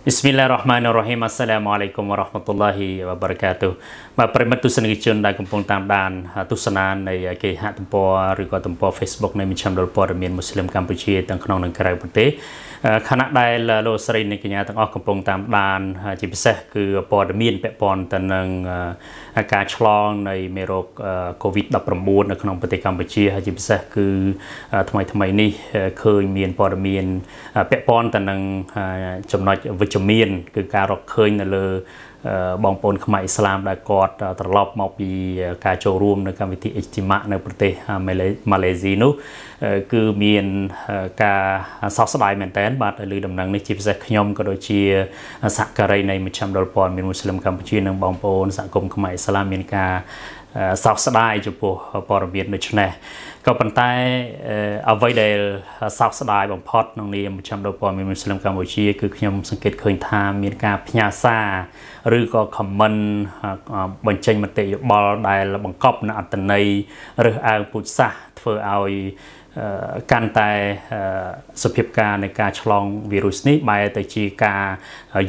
Bismillahirrahmanirrahim Assalamualaikum warahmatullahi wabarakatuh បាទប្រិមត្តទស្សនិកជនដែលកំពុងតាមដានទស្សនានៃគេហទំព័រឬក៏ទំព័រ Facebook នៃមជ្ឈមណ្ឌលព័ត៌មានមូស្លីមកម្ពុជាទាំងក្នុងនិងក្រៅប្រទេសខណៈដែលលោកស្រីនិងកញ្ញាទាំងអស់កំពុងតាមដានជាពិសេសគឺព័ត៌មានពាក់ព័ន្ធទៅនឹងការឆ្លងនៃមេរោគ COVID-19 នៅក្នុងប្រទេសកម្ពុជាហើយជាពិសេសគឺថ្មីថ្មីនេះឃើញមានព័ត៌មានពាក់ព័ន្ធទៅនឹងចំណុចវិជ្ជមានគឺការរកឃើញនៅលើ បងប្អូនខ្មែរឥស្លាមដែលគាត់ត្រឡប់មកពីការចូលរួម នៅកម្មវិធី Ijtima នៅ ប្រទេសម៉ាឡេស៊ីនោះគឺមានការសោកស្ដាយមែនតើបាទលើដំណឹងនេះជាពិសេសខ្ញុំក៏ដូចជាសហការីនៃមជ្ឈមណ្ឌលព័ត៌មានមុស្លីមកម្ពុជានិងបងប្អូនសហគមន៍ខ្មែរឥស្លាមមានការសោកស្ដាយចំពោះព័ត៌មានដូចនេះក៏ប៉ុន្តែអ្វីដែលសោកស្ដាយបំផុតក្នុងនាមប្រចាំដូចព័ត៌មានមុស្លីមកម្ពុជាគឺខ្ញុំសង្កេតឃើញថាមានការផ្ញើសារឬក៏ comment បញ្ចេញមតិយោបល់ដែលបង្កប់នៅអត្តន័យឬអើពុជសាសធ្វើឲ្យកាន់តែសភាពការ នៃការឆ្លងវីរុសនេះ បែរទៅជាការ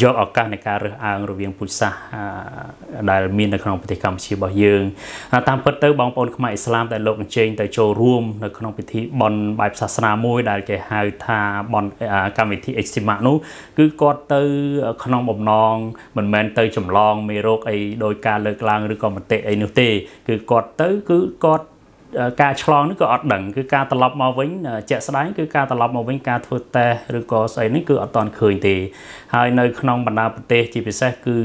យកឱកាសនៃការរើសអើងរវាងពូជសាសន៍ដែលមាននៅក្នុងប្រទេសកម្ពុជារបស់យើងតាមពិតទៅបងប្អូនខ្មែរឥស្លាមដែលលោកអញ្ជើញទៅចូលរួមនៅក្នុងពិធីបន់បែបសាសនាមួយដែលគេហៅថាបន់កម្មវិធីអេស៊ីម៉ានោះ គឺគាត់ទៅ ក្នុងបំណងមិនមែនទៅចម្លងមេរោគអីដោយការលើកឡើងឬក៏មតិអីនោះទេគឺគាត់ទៅ គឺគាត់ការឆ្លងនេះក៏អត់ដឹងគឺការត្រឡប់មកវិញ ជាក់ស្ដែងគឺការត្រឡប់មកវិញការធ្វើតេស្តឬក៏ស្អីនេះគឺអត់តាន់ឃើញទេ ហើយនៅ ក្នុង បណ្ដាប្រទេសជាពិសេសគឺ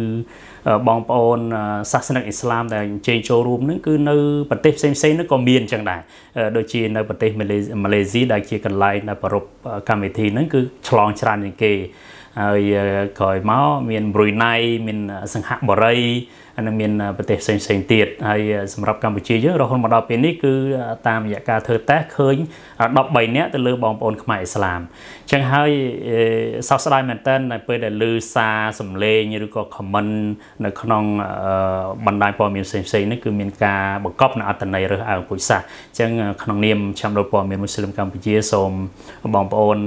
បងប្អូនសាសនិកអ៊ីស្លាមដែលអញ្ជើញចូលរួមនឹងគឺនៅប្រទេសផ្សេងៗនោះក៏មានអញ្ចឹងដែរដូចជានៅប្រទេសម៉ាឡេស៊ីដែលជាកន្លែងដែលប្រពកម្មវិធីហ្នឹងគឺឆ្លងច្រើនជាងគេហើយក្រោយមកមានប្រ៊ុយណៃមាន សង្ហបុរីនិងមានប្រទេសផ្សេងផ្សេងទៀតហើយសម្រាប់កម្ពុជាយើង រហូតមកដល់ពេលនេះគឺតាមរយៈការធ្វើតេស្តឃើញ13នាក់ទៅលើបងប្អូនខ្មែរឥស្លាមអញ្ចឹងហើយសោកស្ដាយមែនតើនៅពេលដែលឮសារសំឡេងឬក៏ comment នៅក្នុងបណ្ដាញព័ត៌មានផ្សេងៗនេះគឺមានការបង្កប់នូវអត្តន័យរើសអើងពុជសាសអញ្ចឹងក្នុងនាមឆ្នាំរលព័ត៌មានមុស្លីមកម្ពុជាសូមបងប្អូន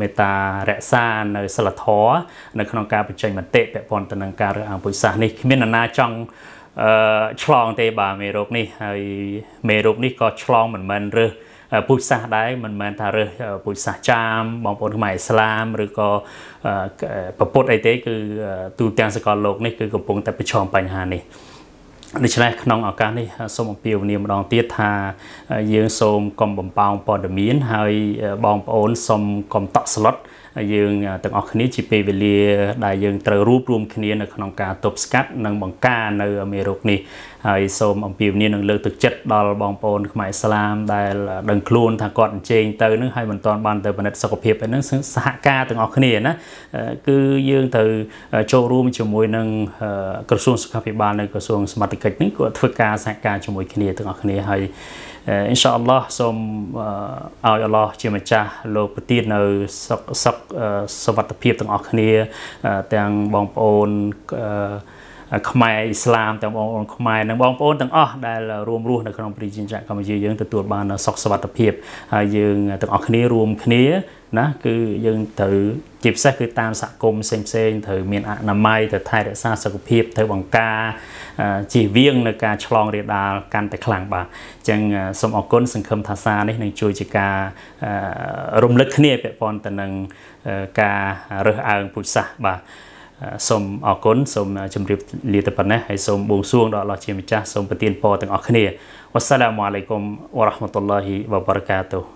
មេត្តារក្សានៅសិលធម៌នៅក្នុងការបញ្ចេញមតិពាក់ព័ន្ធទៅនឹងការរើសអើងពុជសាសនេះគ្មាននរណាចង់អឺឆ្លងទេបាទមេរោគនេះ ហើយមេរោគនេះក៏ឆ្លងមិនមែនរើសពូជសាសន៍ដែរមិនមែនថារើសពូជសាសន៍ចាមបងប្អូនខ្មែរឥស្លាមឬក៏ប្រពុតអីទេគឺ ទូទាំងសកលលោកនេះគឺកំពុងតែប្រឈមបញ្ហានេះដូច្នេះក្នុងឱកាសនេះសូមអំពាវនាវម្ដងទៀតថាយើងសូមកុំបំផោងព័ត៌មានហើយបងប្អូនសូមកុំតក់ស្លុតយើងទាំងអស់គ្នាជាពេលវេលា ដែលយើងត្រូវរួបរวมគ្នានៅក្នុងការទប់ស្កាត់និងបង្ការនៅមេរោគនេះហើយសូមអំពាវនាវនឹងលើកទឹកចិត្តដល់បងប្អូន ខ្មែរឥស្លាម ដែលដឹងខ្លួនថាគាត់អញ្ជើញទៅនឹងហើយមិនទាន់បានទៅពិនិត្យសុខភាពឯនឹងសហការទាំងអស់គ្នាណាគឺយើងត្រូវចូលរួមជាមួយនឹងក្រសួងសុខាភិបាលនិង ក្រសួងសមត្ថកិច្ចកិច្ចនេះគាត់ធ្វើការសហការជាមួយគ្នាទាំងអស់គ្នាហើយអ៊ីនសាអល់ឡោះសូមឲ្យអល់ឡោះជាម្ចាស់លោកប្រទាននៅសុខសុខសวัสดิភាពទាំងអស់គ្នាទាំងបងប្អូនខ្មែរអ៊ីស្លាមទាំងបងប្អូនខ្មែរនិងបងប្អូនទាំងអស់ដែលរួមរស់នៅក្នុងប្រជាជាតិកម្ពុជាយើងទទួលបានសុខសวัสดิភាពហើយយើងទាំងអស់គ្នារួមគ្នាណាគឺយើងត្រូវជាពិសេសគឺតាមសហគមន៍ផ្សេងៗត្រូវមានអនាម័យត្រូវថែរក្សាសុខភាពត្រូវបង្ការជៀសវាងនៅការឆ្លងរាលដាលកាន់តែខ្លាំងបាទអញ្ចឹងសូមអរគុណសង្ឃឹមថាសារនេះនឹងជួយជាការរំលឹកគ្នាពាក់ព័ន្ធទៅនឹងការរើសអើងពុជសាសបាទសូមអរគុណសូមជម្រាបលាទៅប៉ុណ្ណេះហើយសូមបួងសួងដល់អល់ឡោះជាម្ចាស់សូមប្រទានពរទាំងអស់គ្នាវ៉ាសឡាមអាឡៃគុំវ៉ារ៉ាហ្មាតុលឡាហ៊ីវ៉ាបារកាតុហ៍